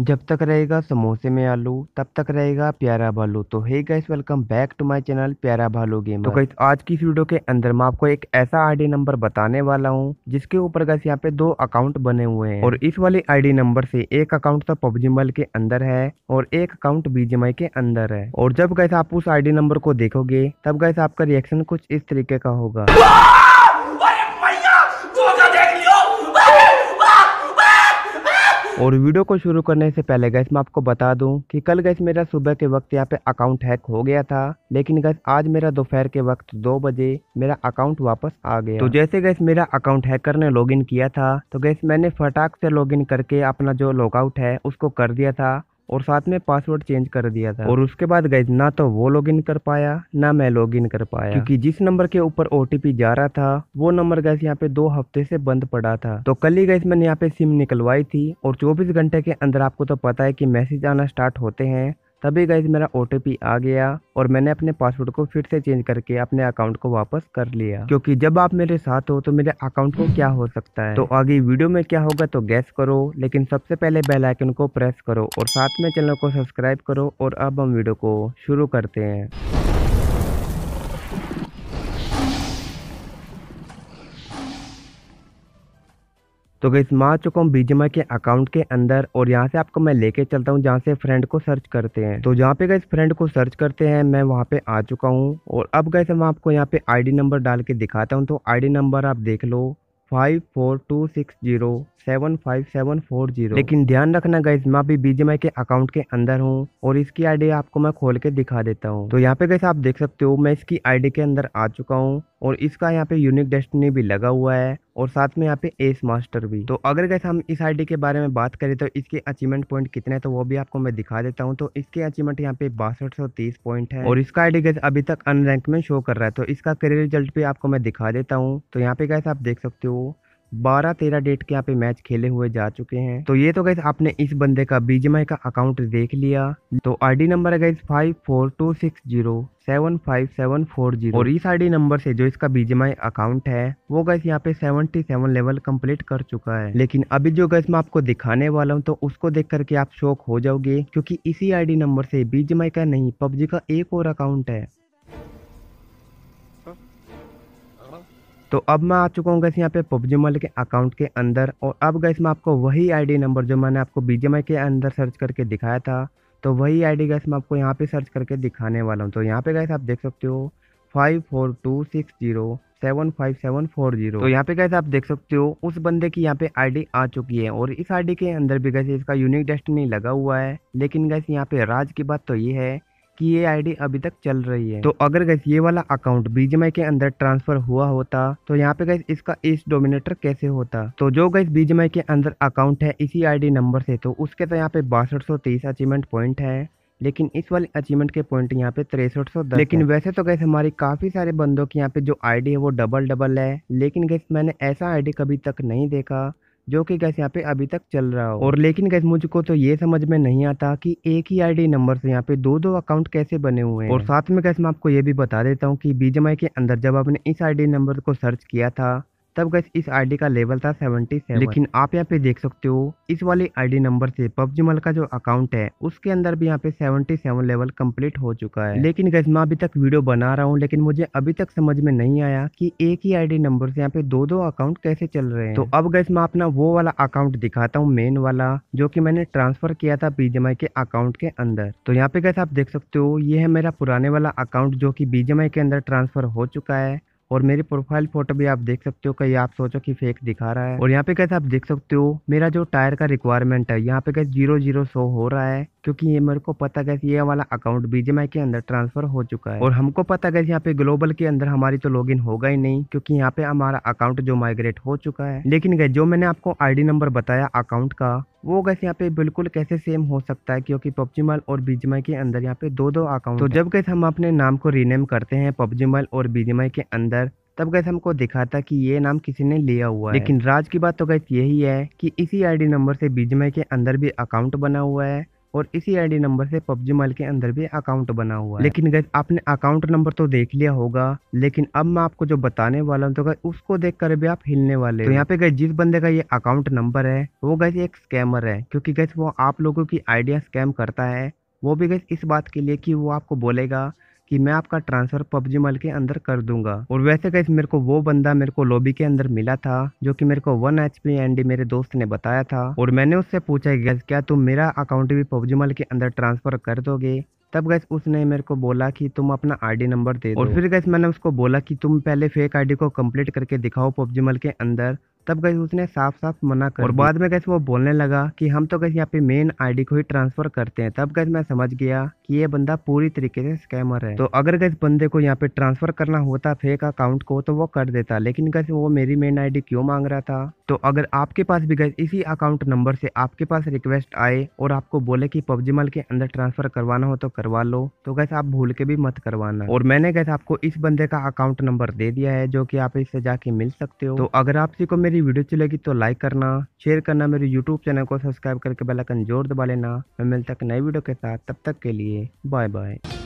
जब तक रहेगा समोसे में आलू तब तक रहेगा प्यारा भालू तो hey guys welcome back to my channel Pyara Bhalu game तो गाइस आज की इस वीडियो के अंदर मैं आपको एक ऐसा आईडी नंबर बताने वाला हूँ जिसके ऊपर गाइस यहाँ पे दो अकाउंट बने हुए हैं और इस वाले आईडी नंबर से एक अकाउंट तो पबजी मोबाइल के अंदर है और एक अकाउंट बीजेमआई के अंदर है और जब गैस आप उस आई नंबर को देखोगे तब गैस आपका रिएक्शन कुछ इस तरीके का होगा और वीडियो को शुरू करने से पहले गैस मैं आपको बता दूं कि कल गैस मेरा सुबह के वक्त यहाँ पे अकाउंट हैक हो गया था लेकिन गैस आज मेरा दोपहर के वक्त दो बजे मेरा अकाउंट वापस आ गया तो जैसे गैस मेरा अकाउंट हैकर ने लॉगिन किया था तो गैस मैंने फटाक से लॉगिन करके अपना जो लॉगआउट है उसको कर दिया था और साथ में पासवर्ड चेंज कर दिया था और उसके बाद गए ना तो वो लॉगिन कर पाया ना मैं लॉगिन कर पाया क्योंकि जिस नंबर के ऊपर ओ जा रहा था वो नंबर गैस यहाँ पे दो हफ्ते से बंद पड़ा था तो कल ही गैस मैंने यहाँ पे सिम निकलवाई थी और चौबीस घंटे के अंदर आपको तो पता है की मैसेज आना स्टार्ट होते हैं तभी गाइज मेरा ओ आ गया और मैंने अपने पासवर्ड को फिर से चेंज करके अपने अकाउंट को वापस कर लिया क्योंकि जब आप मेरे साथ हो तो मेरे अकाउंट को क्या हो सकता है तो आगे वीडियो में क्या होगा तो गैस करो लेकिन सबसे पहले बेल आइकन को प्रेस करो और साथ में चैनल को सब्सक्राइब करो और अब हम वीडियो को शुरू करते हैं तो गई मार चुका हूँ बीजेमा के अकाउंट के अंदर और यहाँ से आपको मैं लेके चलता हूँ जहाँ से फ्रेंड को सर्च करते हैं तो जहाँ पे गए फ्रेंड को सर्च करते हैं मैं वहाँ पे आ चुका हूँ और अब गए मैं आपको यहाँ पे आईडी नंबर डाल के दिखाता हूँ तो आईडी नंबर आप देख लो five four two six zero seven five seven four zero लेकिन ध्यान रखना गैस मैं अभी बीजेमआई के अकाउंट के अंदर हूँ और इसकी आईडी आपको मैं खोल के दिखा देता हूँ तो यहाँ पे गैस आप देख सकते हो मैं इसकी आईडी के अंदर आ चुका हूँ और इसका यहाँ पे यूनिक डेस्टिनी भी लगा हुआ है और साथ में यहाँ पे एस मास्टर भी तो अगर गैस हम इस आईडी के बारे में बात करें तो इसके अचीवमेंट पॉइंट कितने तो वो भी आपको मैं दिखा देता हूँ तो इसके अचीवमेंट यहाँ पे बासठ सौ तीस पॉइंट है और इसका आईडी गैस अभी तक अनरैंक में शो कर रहा है तो इसका करियर रिजल्ट भी आपको मैं दिखा देता हूँ तो यहाँ पे गैस आप देख सकते हो बारह तेरह डेट के यहाँ पे मैच खेले हुए जा चुके हैं तो ये तो गई आपने इस बंदे का बीजेमआई का अकाउंट देख लिया तो आईडी नंबर है गई five four two six zero seven five seven four zero और इस आईडी नंबर से जो इसका बीजेमआई अकाउंट है वो गैस यहाँ पे सेवेंटी सेवन लेवल कंप्लीट कर चुका है लेकिन अभी जो गैस मैं आपको दिखाने वाला हूँ तो उसको देख करके आप शौक हो जाओगे क्योंकि इसी आईडी नंबर से बीजेमआई का नहीं पबजी का एक और अकाउंट है तो अब मैं आ चुका हूँ गैस यहाँ पे पबजी मोबाइल के अकाउंट के अंदर और अब गैस मैं आपको वही आईडी नंबर जो मैंने आपको बी के अंदर सर्च करके दिखाया था तो वही आईडी गैस मैं आपको यहाँ पे सर्च करके दिखाने वाला हूँ तो यहाँ पे गैस आप देख सकते हो five four two six zero seven five seven four zero तो यहाँ पे गैस आप देख सकते हो उस बंदे की यहाँ पे आईडी आ चुकी है और इस आईडी के अंदर भी गैसे इसका यूनिक डेस्टिनी लगा हुआ है लेकिन गैस यहाँ पे राज की बात तो ये है कि ये आईडी अभी तक चल रही है तो अगर गैस ये वाला अकाउंट बीजमय के अंदर ट्रांसफर हुआ होता तो यहाँ पे गैस इसका इस डोमिनेटर कैसे होता तो जो गैस बीजमय के अंदर अकाउंट है इसी आईडी नंबर से तो उसके तो यहाँ पे बासठ अचीवमेंट पॉइंट है लेकिन इस वाले अचीवमेंट के पॉइंट यहाँ पे तिरसठ सौ लेकिन वैसे तो गैस हमारी काफ़ी सारे बंदों की यहाँ पे जो आईडी है वो डबल डबल है लेकिन गैस मैंने ऐसा आईडी कभी तक नहीं देखा जो कि गैस यहाँ पे अभी तक चल रहा हो और लेकिन गैस मुझको तो ये समझ में नहीं आता कि एक ही आईडी नंबर से यहाँ पे दो दो अकाउंट कैसे बने हुए हैं और साथ में गैस मैं आपको ये भी बता देता हूँ कि बीजेमआई के अंदर जब आपने इस आईडी नंबर को सर्च किया था तब गैस इस आईडी का लेवल था 77 लेकिन आप यहाँ पे देख सकते हो इस वाले आईडी नंबर से पबजी मल का जो अकाउंट है उसके अंदर भी यहाँ पे 77 लेवल कंप्लीट हो चुका है लेकिन गैस मैं अभी तक वीडियो बना रहा हूँ लेकिन मुझे अभी तक समझ में नहीं आया कि एक ही आईडी नंबर से यहाँ पे दो दो अकाउंट कैसे चल रहे हैं तो अब गैस मैं अपना वो वाला अकाउंट दिखाता हूँ मेन वाला जो की मैंने ट्रांसफर किया था बीजेमआई के अकाउंट के अंदर तो यहाँ पे गैस आप देख सकते हो ये है मेरा पुराने वाला अकाउंट जो की बीजेमआई के अंदर ट्रांसफर हो चुका है और मेरी प्रोफाइल फोटो भी आप देख सकते हो कहीं आप सोचो कि फेक दिखा रहा है और यहाँ पे कैसे आप देख सकते हो मेरा जो टायर का रिक्वायरमेंट है यहाँ पे कैसे जीरो जीरो सो हो रहा है क्योंकि ये मेरे को पता कैसे ये वाला अकाउंट बीजेमआई के अंदर ट्रांसफर हो चुका है और हमको पता कैसे यहाँ पे ग्लोबल के अंदर हमारी तो लॉग होगा ही नहीं क्योंकि यहाँ पे हमारा अकाउंट जो माइग्रेट हो चुका है लेकिन जो मैंने आपको आई नंबर बताया अकाउंट का वो गैस यहाँ पे बिल्कुल कैसे सेम हो सकता है क्योंकि पबजी मल और बीजीमाई के अंदर यहाँ पे दो दो अकाउंट तो जब गैस हम अपने नाम को रीनेम करते हैं पबजी मल और बीजीमाई के अंदर तब गैस हमको दिखाता कि ये नाम किसी ने लिया हुआ है लेकिन राज की बात तो गैस यही है कि इसी आईडी नंबर से बीजीमाई के अंदर भी अकाउंट बना हुआ है और इसी आईडी नंबर से पबजी मोबाइल के अंदर भी अकाउंट बना हुआ है लेकिन गैस आपने अकाउंट नंबर तो देख लिया होगा लेकिन अब मैं आपको जो बताने वाला हूँ तो गैस उसको देख कर भी आप हिलने वाले तो यहाँ पे गए जिस बंदे का ये अकाउंट नंबर है वो गैस एक स्कैमर है क्योंकि गैस वो आप लोगों की आइडिया स्कैम करता है वो भी गैस इस बात के लिए कि वो आपको बोलेगा कि मैं आपका ट्रांसफर पबजी मल के अंदर कर दूंगा और वैसे कैसे मेरे को वो बंदा मेरे को लॉबी के अंदर मिला था जो कि मेरे को one H P N D मेरे दोस्त ने बताया था और मैंने उससे पूछा गैस क्या तुम मेरा अकाउंट भी पबजी मल के अंदर ट्रांसफर कर दोगे तब गैस उसने मेरे को बोला कि तुम अपना आईडी नंबर दे दो और फिर गैस मैंने उसको बोला कि तुम पहले फेक आईडी को कंप्लीट करके दिखाओ पबजी मल के अंदर तब कैसे उसने साफ साफ मना कर और बाद में कैसे वो बोलने लगा कि हम तो कैसे यहाँ पे मेन आईडी को ही ट्रांसफर करते हैं तब कैसे मैं समझ गया कि ये बंदा पूरी तरीके से स्कैमर है तो अगर कैसे बंदे को यहाँ पे ट्रांसफर करना होता फेक अकाउंट को तो वो कर देता लेकिन कैसे वो मेरी मेन आईडी क्यों मांग रहा था तो अगर आपके पास भी कैसे इसी अकाउंट नंबर से आपके पास रिक्वेस्ट आए और आपको बोले की पबजी मल के अंदर ट्रांसफर करवाना हो तो करवा लो तो कैसे आप भूल के भी मत करवाना और मैंने कैसे आपको इस बंदे का अकाउंट नंबर दे दिया है जो की आप इससे जाके मिल सकते हो तो अगर आपसी को मेरी मेरी वीडियो अच्छी लगी तो लाइक करना शेयर करना मेरे यूट्यूब चैनल को सब्सक्राइब करके बेल आइकन जोर दबा लेना मैं मिलता नई वीडियो के साथ तब तक के लिए बाय बाय